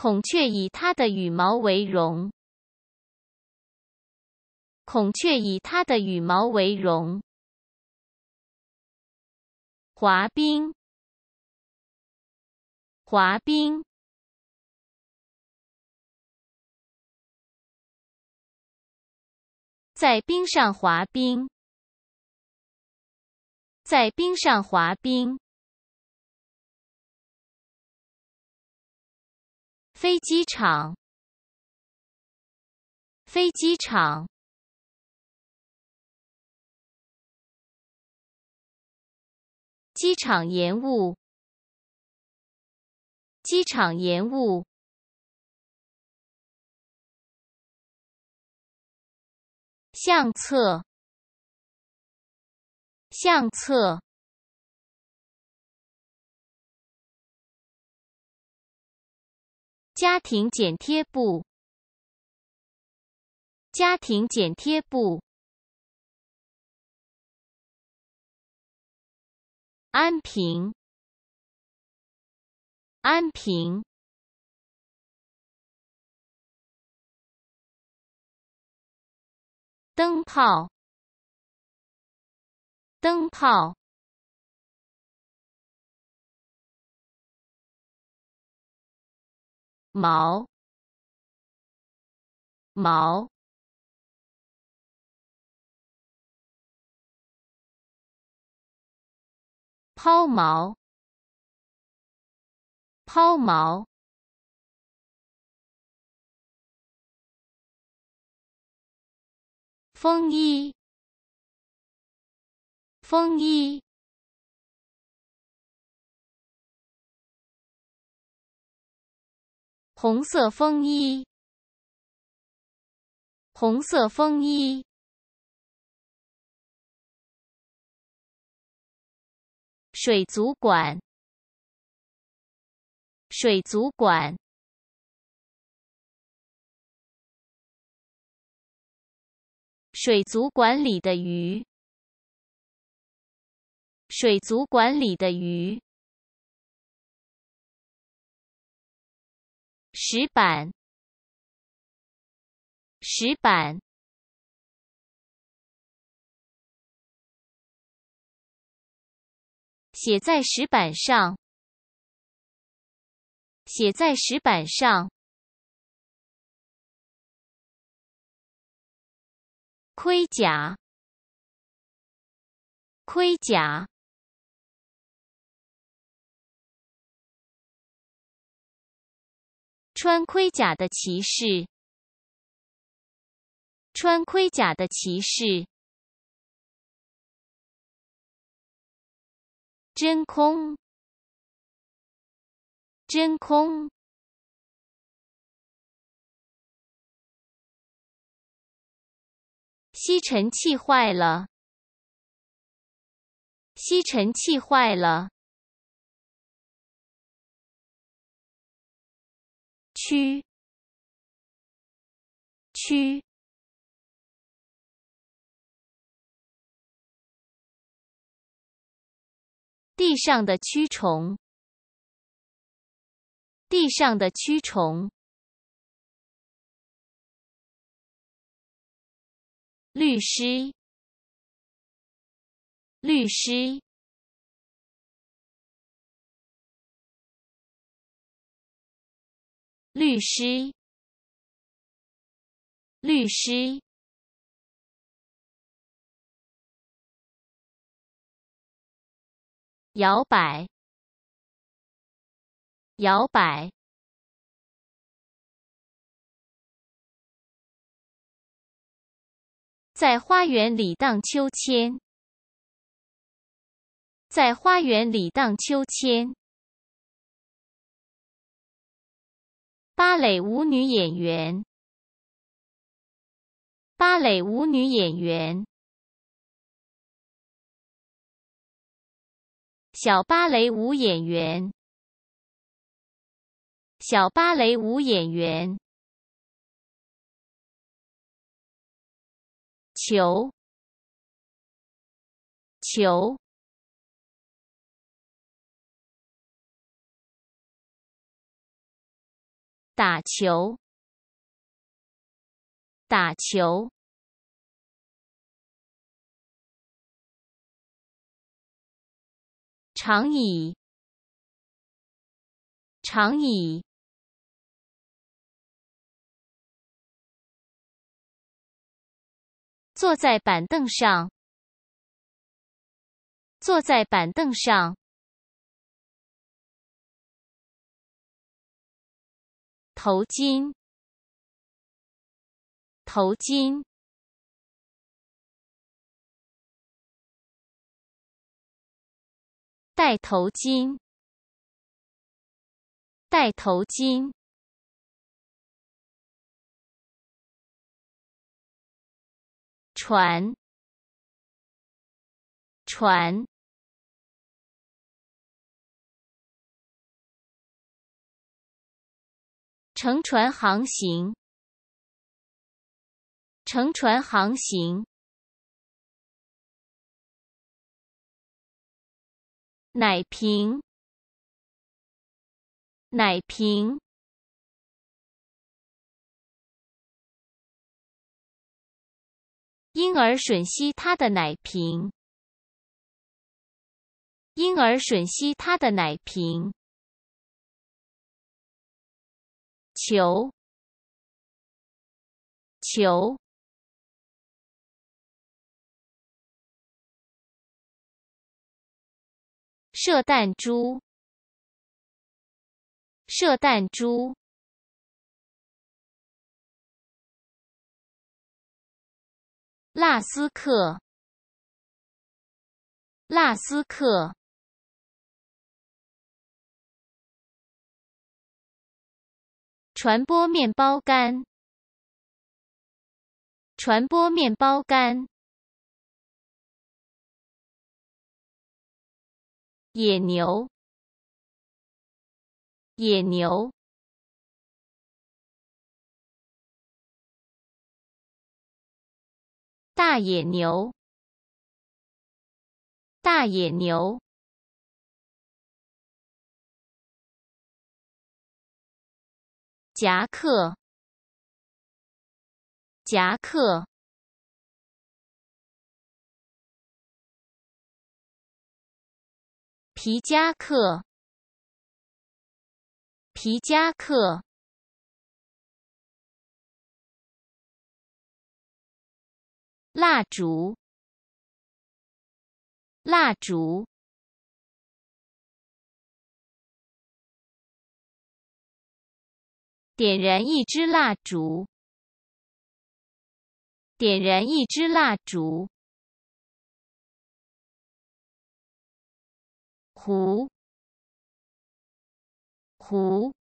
孔雀以它的羽毛为荣。孔雀以它的羽毛为荣。滑冰，滑冰，在冰上滑冰，在冰上滑冰。飞机场，飞机场，机场延误，机场延误，相册，相册。家庭剪贴布，家庭剪贴布。安平，安平，灯泡，灯泡。毛毛，抛毛，抛毛，风衣，风衣。红色风衣，红色风衣，水族馆，水族馆，水族馆里的鱼，水族馆里的鱼。石板，石板，写在石板上，写在石板上，盔甲，盔甲。穿盔甲的骑士。穿盔甲的骑士。真空。真空。吸尘器坏了。吸尘器坏了。驱驱，地上的蛆虫，地上的蛆虫，律师，律师。律师，律师，摇摆，摇摆，在花园里荡秋千，在花园里荡秋千。芭蕾舞女演员，芭蕾舞女演员，小芭蕾舞演员，小芭蕾舞演员，球，球。打球，打球。长椅，长椅。坐在板凳上，坐在板凳上。头巾，头巾，戴头巾，戴头巾，船，船。乘船航行，乘船航行。奶瓶，奶瓶。婴儿吮吸他的奶瓶，婴儿吮吸他的奶瓶。球，球，射弹珠，射弹珠，拉斯克，拉斯克。传播面包干，传播面包干，野牛，野牛，大野牛，大野牛。夹克，夹克，皮夹克，皮夹克，蜡烛，蜡烛。点燃一支蜡烛，点燃一支蜡烛，胡，胡。